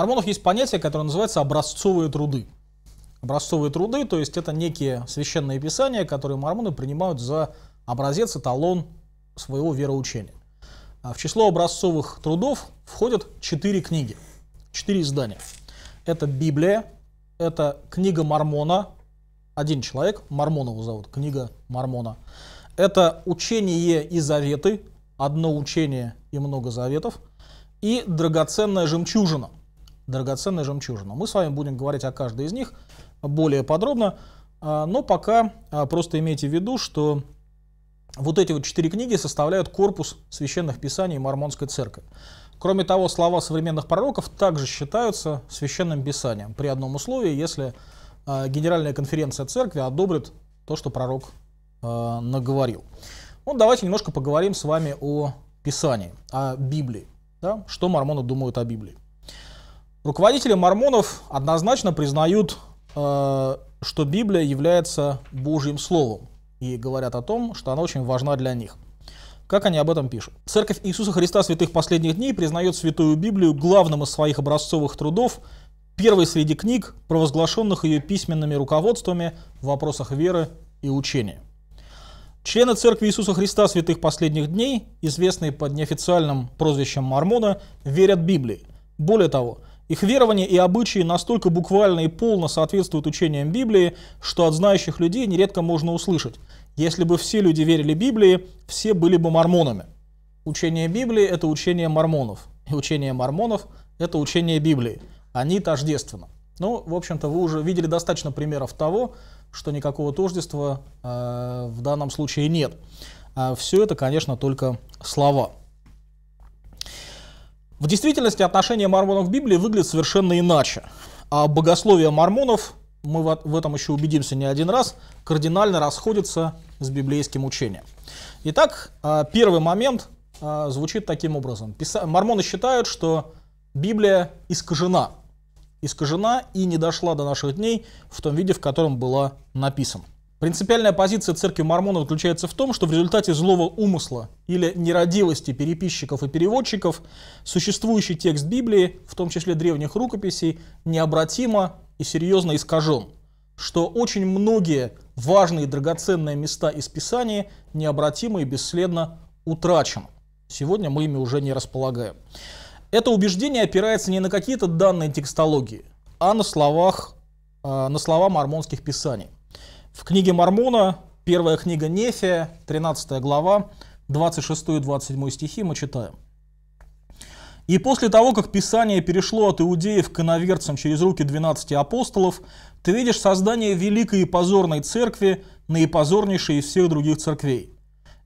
мормонов есть понятие, которое называется образцовые труды. Образцовые труды, то есть это некие священные писания, которые мормоны принимают за образец, эталон своего вероучения. А в число образцовых трудов входят четыре книги, четыре издания. Это Библия, это книга Мормона, один человек, Мормона его зовут, книга Мормона. Это учение и заветы, одно учение и много заветов. И драгоценная жемчужина – драгоценная жемчужина. Мы с вами будем говорить о каждой из них более подробно, а, но пока а, просто имейте в виду, что вот эти вот четыре книги составляют корпус священных писаний Мормонской церкви. Кроме того, слова современных пророков также считаются священным писанием, при одном условии, если а, Генеральная конференция церкви одобрит то, что пророк наговорил. Ну, давайте немножко поговорим с вами о Писании, о Библии. Да? Что мормоны думают о Библии. Руководители мормонов однозначно признают, э, что Библия является Божьим Словом и говорят о том, что она очень важна для них. Как они об этом пишут? Церковь Иисуса Христа Святых Последних Дней признает Святую Библию главным из своих образцовых трудов, первой среди книг, провозглашенных ее письменными руководствами в вопросах веры и учения. Члены Церкви Иисуса Христа Святых Последних Дней, известные под неофициальным прозвищем Мормона, верят Библии. Более того, их верования и обычаи настолько буквально и полно соответствуют учениям Библии, что от знающих людей нередко можно услышать. Если бы все люди верили Библии, все были бы мормонами. Учение Библии – это учение мормонов. И учение мормонов – это учение Библии. Они тождественны. Ну, в общем-то, вы уже видели достаточно примеров того, что никакого тождества э, в данном случае нет. А все это, конечно, только слова. В действительности отношение мормонов к Библии выглядит совершенно иначе. А богословие мормонов, мы в этом еще убедимся не один раз, кардинально расходится с библейским учением. Итак, а, первый момент а, звучит таким образом. Мормоны считают, что Библия искажена. Искажена и не дошла до наших дней в том виде, в котором была написана. Принципиальная позиция церкви мормонов заключается в том, что в результате злого умысла или нерадивости переписчиков и переводчиков существующий текст Библии, в том числе древних рукописей, необратимо и серьезно искажен, что очень многие важные драгоценные места из Писания необратимо и бесследно утрачены. Сегодня мы ими уже не располагаем. Это убеждение опирается не на какие-то данные текстологии, а на, словах, э, на слова мормонских писаний. В книге Мормона, первая книга Нефия, 13 глава, 26 и 27 стихи мы читаем. И после того, как Писание перешло от иудеев к иноверцам через руки 12 апостолов, ты видишь создание великой и позорной церкви, наипозорнейшей из всех других церквей.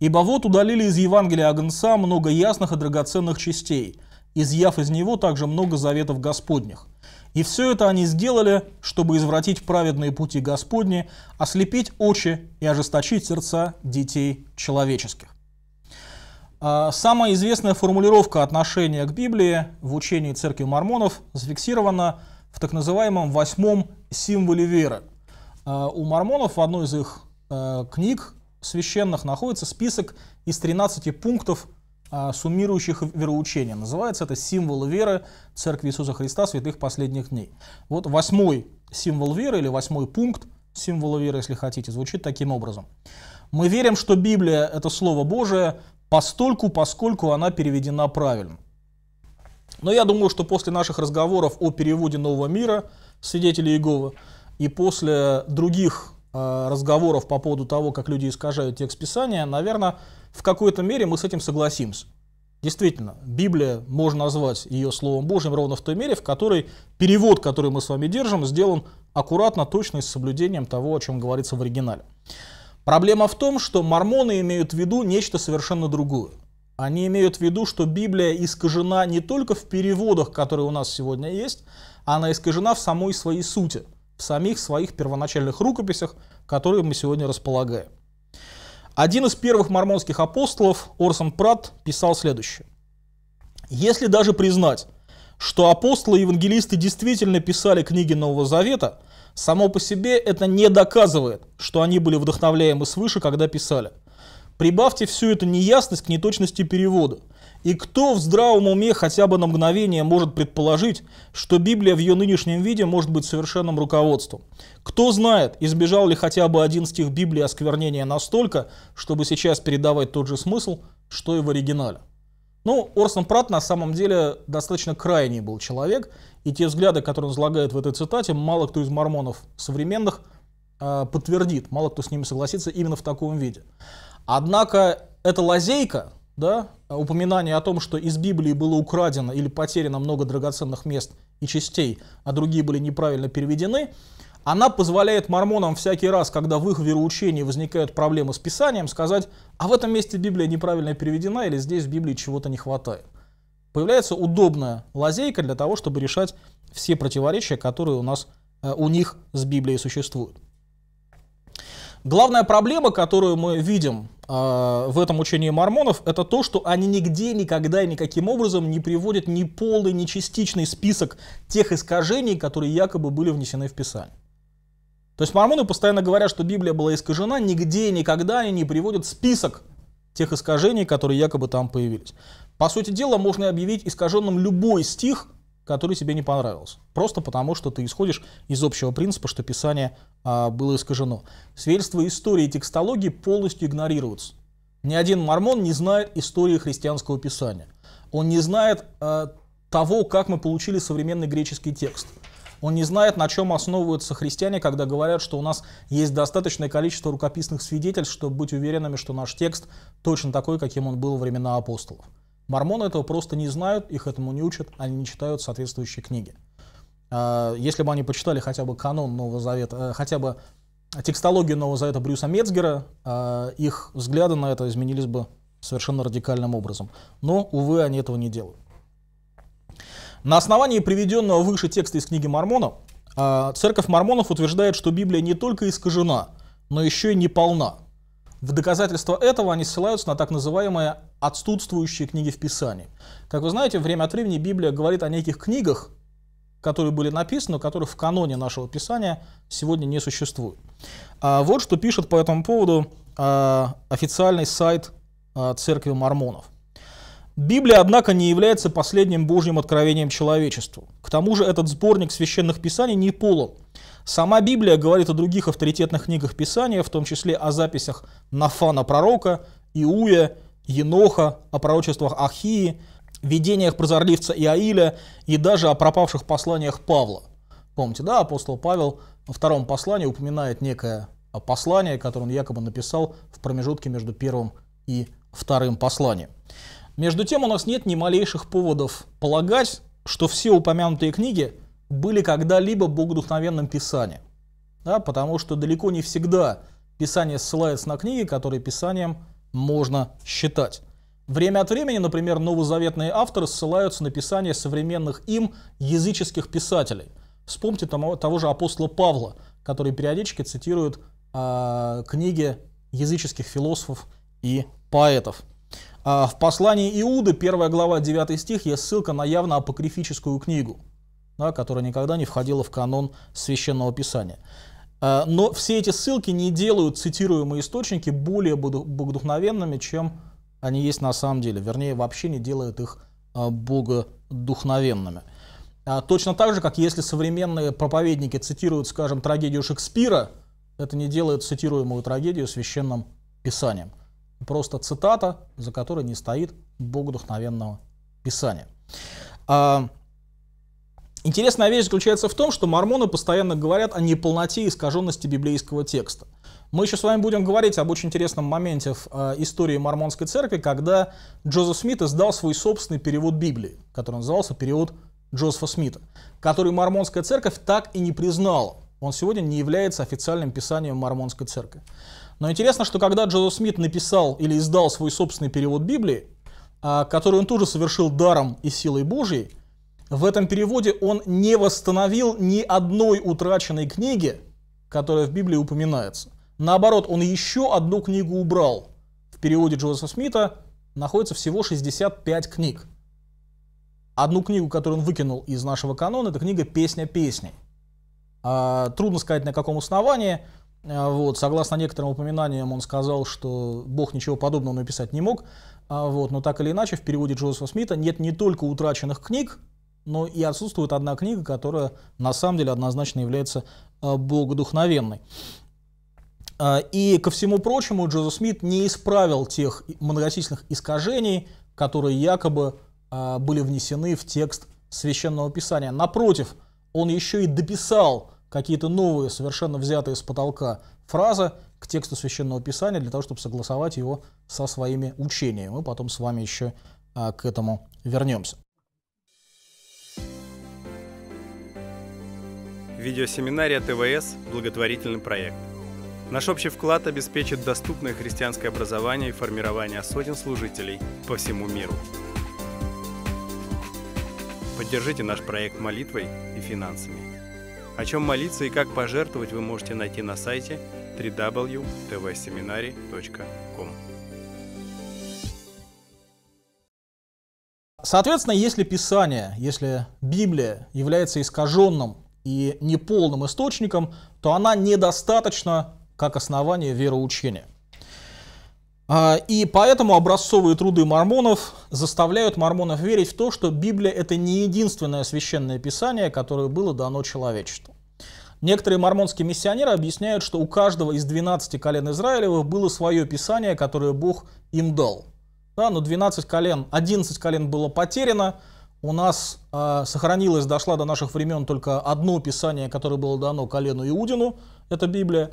Ибо вот удалили из Евангелия Агнца много ясных и драгоценных частей, изъяв из него также много заветов Господних. И все это они сделали, чтобы извратить праведные пути Господни, ослепить очи и ожесточить сердца детей человеческих. А, самая известная формулировка отношения к Библии в учении Церкви Мормонов зафиксирована в так называемом восьмом символе веры. А, у мормонов в одной из их э, книг священных находится список из 13 пунктов а, суммирующих вероучения. Называется это символ веры Церкви Иисуса Христа святых последних дней. Вот восьмой символ веры или восьмой пункт символа веры, если хотите, звучит таким образом. Мы верим, что Библия – это Слово Божие, постольку, поскольку она переведена правильно. Но я думаю, что после наших разговоров о переводе Нового мира «Свидетели Иеговы» и после других Э, разговоров по поводу того, как люди искажают текст Писания, наверное, в какой-то мере мы с этим согласимся. Действительно, Библия можно назвать ее Словом Божьим ровно в той мере, в которой перевод, который мы с вами держим, сделан аккуратно, точно и с соблюдением того, о чем говорится в оригинале. Проблема в том, что мормоны имеют в виду нечто совершенно другое. Они имеют в виду, что Библия искажена не только в переводах, которые у нас сегодня есть, она искажена в самой своей сути – в самих своих первоначальных рукописях, которые мы сегодня располагаем. Один из первых мормонских апостолов, Орсон Пратт, писал следующее. «Если даже признать, что апостолы и евангелисты действительно писали книги Нового Завета, само по себе это не доказывает, что они были вдохновляемы свыше, когда писали. Прибавьте всю эту неясность к неточности перевода – и кто в здравом уме хотя бы на мгновение может предположить, что Библия в ее нынешнем виде может быть совершенным руководством? Кто знает, избежал ли хотя бы один стих Библии осквернения настолько, чтобы сейчас передавать тот же смысл, что и в оригинале? Ну, Орсон Пратт на самом деле достаточно крайний был человек, и те взгляды, которые он излагает в этой цитате, мало кто из мормонов современных э, подтвердит, мало кто с ними согласится именно в таком виде. Однако эта лазейка, да, упоминание о том, что из Библии было украдено или потеряно много драгоценных мест и частей, а другие были неправильно переведены, она позволяет мормонам всякий раз, когда в их вероучении возникают проблемы с Писанием, сказать, а в этом месте Библия неправильно переведена или здесь в Библии чего-то не хватает. Появляется удобная лазейка для того, чтобы решать все противоречия, которые у нас э, у них с Библией существуют. Главная проблема, которую мы видим а, в этом учении мормонов, это то, что они нигде, никогда и никаким образом не приводят ни полный, ни частичный список тех искажений, которые якобы были внесены в Писание. То есть мормоны постоянно говорят, что Библия была искажена, нигде и никогда они не приводят список тех искажений, которые якобы там появились. По сути дела, можно объявить искаженным любой стих – который тебе не понравился. Просто потому, что ты исходишь из общего принципа, что Писание а, было искажено. Свидетельства истории и текстологии полностью игнорируются. Ни один мормон не знает истории христианского Писания. Он не знает а, того, как мы получили современный греческий текст. Он не знает, на чем основываются христиане, когда говорят, что у нас есть достаточное количество рукописных свидетельств, чтобы быть уверенными, что наш текст точно такой, каким он был во времена апостолов. Мормоны этого просто не знают, их этому не учат, они не читают соответствующие книги. А, если бы они почитали хотя бы канон Нового Завета, э, хотя бы текстологию Нового Завета Брюса Мецгера, а, их взгляды на это изменились бы совершенно радикальным образом. Но, увы, они этого не делают. На основании приведенного выше текста из книги Мормона, а, Церковь Мормонов утверждает, что Библия не только искажена, но еще и не полна. В доказательство этого они ссылаются на так называемые отсутствующие книги в Писании. Как вы знаете, время от времени Библия говорит о неких книгах, которые были написаны, которых в каноне нашего Писания сегодня не существует. А вот что пишет по этому поводу а, официальный сайт а, Церкви Мормонов. Библия, однако, не является последним Божьим откровением человечеству. К тому же этот сборник священных писаний не полон – Сама Библия говорит о других авторитетных книгах Писания, в том числе о записях Нафана пророка, Иуя, Еноха, о пророчествах Ахии, видениях прозорливца Иаиля и даже о пропавших посланиях Павла. Помните, да, апостол Павел во втором послании упоминает некое послание, которое он якобы написал в промежутке между первым и вторым посланием. Между тем, у нас нет ни малейших поводов полагать, что все упомянутые книги были когда-либо богодухновенным писанием. Да, потому что далеко не всегда писание ссылается на книги, которые писанием можно считать. Время от времени, например, новозаветные авторы ссылаются на писание современных им языческих писателей. Вспомните того, того же апостола Павла, который периодически цитирует э, книги языческих философов и поэтов. Э, в послании Иуды, 1 глава, 9 стих, есть ссылка на явно апокрифическую книгу – да, которая никогда не входила в канон священного писания. Э, но все эти ссылки не делают цитируемые источники более богодухновенными, чем они есть на самом деле. Вернее, вообще не делают их э, богодухновенными. А точно так же, как если современные проповедники цитируют, скажем, трагедию Шекспира, это не делает цитируемую трагедию священным писанием. Просто цитата, за которой не стоит богодухновенного писания. А, Интересная вещь заключается в том, что мормоны постоянно говорят о неполноте и искаженности библейского текста. Мы еще с вами будем говорить об очень интересном моменте в э, истории мормонской церкви, когда Джозеф Смит издал свой собственный перевод Библии, который назывался «Перевод Джозефа Смита», который мормонская церковь так и не признала. Он сегодня не является официальным писанием мормонской церкви. Но интересно, что когда Джозеф Смит написал или издал свой собственный перевод Библии, а, который он тоже совершил даром и силой Божьей, в этом переводе он не восстановил ни одной утраченной книги, которая в Библии упоминается. Наоборот, он еще одну книгу убрал. В переводе Джозефа Смита находится всего 65 книг. Одну книгу, которую он выкинул из нашего канона, это книга «Песня песней». А, трудно сказать, на каком основании. А, вот, согласно некоторым упоминаниям, он сказал, что Бог ничего подобного написать не мог. А, вот, но так или иначе, в переводе Джозефа Смита нет не только утраченных книг, но и отсутствует одна книга, которая на самом деле однозначно является э, богодухновенной. Э, и, ко всему прочему, Джозеф Смит не исправил тех многочисленных искажений, которые якобы э, были внесены в текст Священного Писания. Напротив, он еще и дописал какие-то новые, совершенно взятые с потолка фразы к тексту Священного Писания для того, чтобы согласовать его со своими учениями. Мы потом с вами еще к этому вернемся. Видеосеминария ТВС – благотворительный проект. Наш общий вклад обеспечит доступное христианское образование и формирование сотен служителей по всему миру. Поддержите наш проект молитвой и финансами. О чем молиться и как пожертвовать вы можете найти на сайте www.tvseminary.com. Соответственно, если Писание, если Библия является искаженным и неполным источником, то она недостаточна как основание вероучения. А, и поэтому образцовые труды мормонов заставляют мормонов верить в то, что Библия – это не единственное священное писание, которое было дано человечеству. Некоторые мормонские миссионеры объясняют, что у каждого из 12 колен Израилевых было свое писание, которое Бог им дал. Да, но 12 колен, 11 колен было потеряно, у нас э, сохранилось, дошла до наших времен только одно писание, которое было дано колену Иудину, это Библия.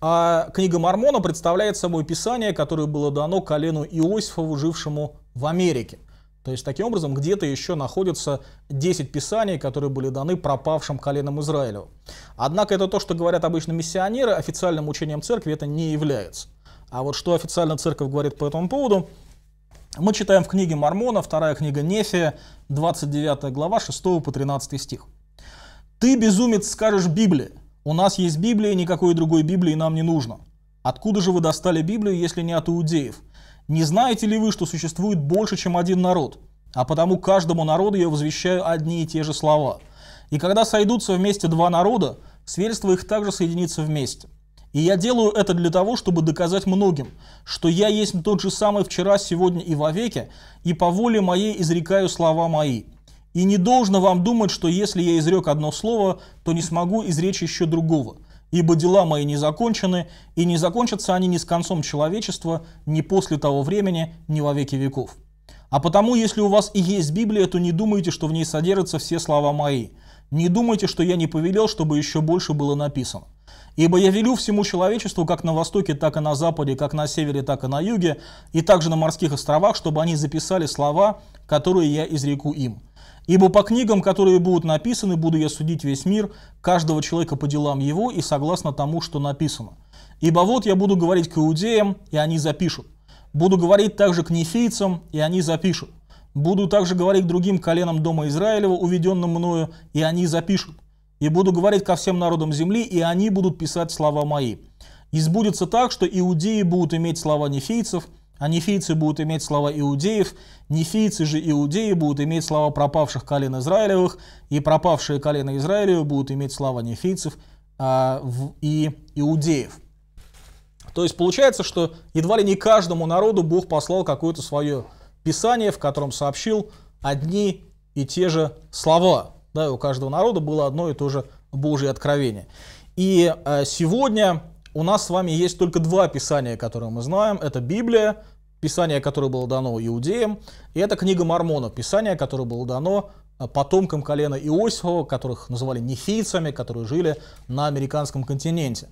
А книга Мормона представляет собой писание, которое было дано колену Иосифову, жившему в Америке. То есть, таким образом, где-то еще находятся 10 писаний, которые были даны пропавшим коленам Израилю. Однако это то, что говорят обычно миссионеры, официальным учением церкви это не является. А вот что официально церковь говорит по этому поводу – мы читаем в книге Мормона, вторая книга Нефия, 29 глава, 6 по 13 стих. «Ты, безумец, скажешь Библии, у нас есть Библия, никакой другой Библии нам не нужно. Откуда же вы достали Библию, если не от иудеев? Не знаете ли вы, что существует больше, чем один народ? А потому каждому народу я возвещаю одни и те же слова. И когда сойдутся вместе два народа, сверство их также соединится вместе – и я делаю это для того, чтобы доказать многим, что я есть тот же самый вчера, сегодня и вовеки, и по воле моей изрекаю слова мои. И не должно вам думать, что если я изрек одно слово, то не смогу изречь еще другого, ибо дела мои не закончены, и не закончатся они ни с концом человечества, ни после того времени, ни во веки веков. А потому, если у вас и есть Библия, то не думайте, что в ней содержатся все слова мои. Не думайте, что я не повелел, чтобы еще больше было написано. Ибо я велю всему человечеству, как на востоке, так и на западе, как на севере, так и на юге, и также на морских островах, чтобы они записали слова, которые я изреку им. Ибо по книгам, которые будут написаны, буду я судить весь мир, каждого человека по делам его и согласно тому, что написано. Ибо вот я буду говорить к иудеям, и они запишут. Буду говорить также к нефийцам, и они запишут. Буду также говорить другим коленам дома Израилева, уведенным мною, и они запишут и буду говорить ко всем народам земли, и они будут писать слова мои. И сбудется так, что иудеи будут иметь слова нефийцев, а нефийцы будут иметь слова иудеев, нефийцы же иудеи будут иметь слова пропавших колен Израилевых, и пропавшие колено Израилевы будут иметь слова нефийцев а, в, и иудеев. То есть получается, что едва ли не каждому народу Бог послал какое-то свое писание, в котором сообщил одни и те же слова. Да, и у каждого народа было одно и то же Божье откровение. И э, сегодня у нас с вами есть только два писания, которые мы знаем. Это Библия, писание, которое было дано иудеям, и это книга Мормона, писание, которое было дано э, потомкам колена Иосифа, которых называли нефийцами, которые жили на американском континенте.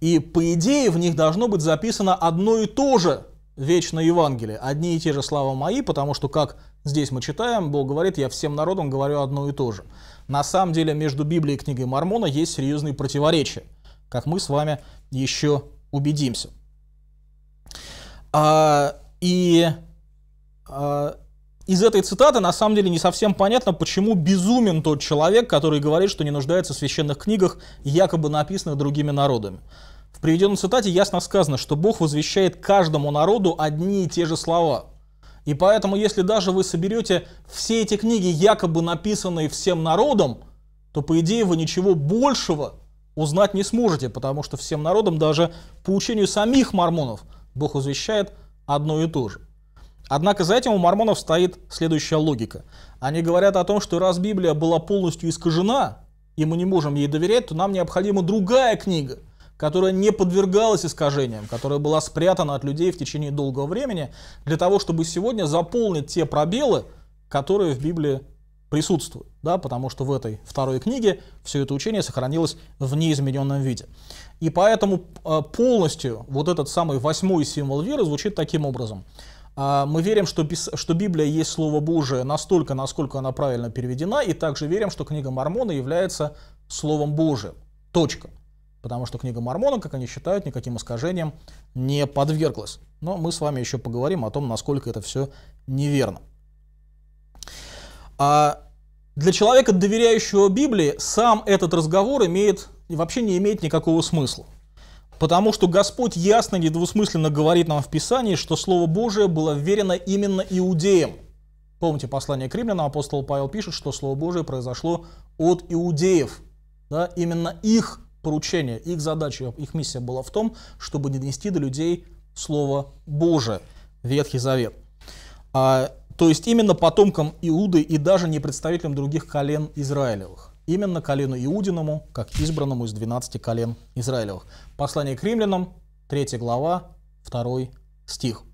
И по идее в них должно быть записано одно и то же вечное Евангелие, одни и те же слова мои, потому что как Здесь мы читаем, Бог говорит, я всем народам говорю одно и то же. На самом деле между Библией и книгой Мормона есть серьезные противоречия, как мы с вами еще убедимся. А, и а, из этой цитаты на самом деле не совсем понятно, почему безумен тот человек, который говорит, что не нуждается в священных книгах, якобы написанных другими народами. В приведенной цитате ясно сказано, что Бог возвещает каждому народу одни и те же слова – и поэтому, если даже вы соберете все эти книги, якобы написанные всем народом, то, по идее, вы ничего большего узнать не сможете, потому что всем народам, даже по учению самих мормонов, Бог извещает одно и то же. Однако за этим у мормонов стоит следующая логика. Они говорят о том, что раз Библия была полностью искажена, и мы не можем ей доверять, то нам необходима другая книга – которая не подвергалась искажениям, которая была спрятана от людей в течение долгого времени, для того, чтобы сегодня заполнить те пробелы, которые в Библии присутствуют, да, потому что в этой второй книге все это учение сохранилось в неизмененном виде. И поэтому а, полностью вот этот самый восьмой символ веры звучит таким образом. А, мы верим, что, что Библия есть Слово Божие настолько, насколько она правильно переведена, и также верим, что книга Мормона является Словом Божиим. Точка потому что книга Мормона, как они считают, никаким искажением не подверглась. Но мы с вами еще поговорим о том, насколько это все неверно. А для человека, доверяющего Библии, сам этот разговор имеет, вообще не имеет никакого смысла. Потому что Господь ясно и недвусмысленно говорит нам в Писании, что Слово Божие было верено именно иудеям. Помните послание к римлянам, апостол Павел пишет, что Слово Божие произошло от иудеев. Да, именно их поручение, их задача, их миссия была в том, чтобы не донести до людей Слово Божие, Ветхий Завет. А, то есть именно потомкам Иуды и даже не представителям других колен Израилевых. Именно колену Иудиному, как избранному из 12 колен Израилевых. Послание к римлянам, 3 глава, 2 стих.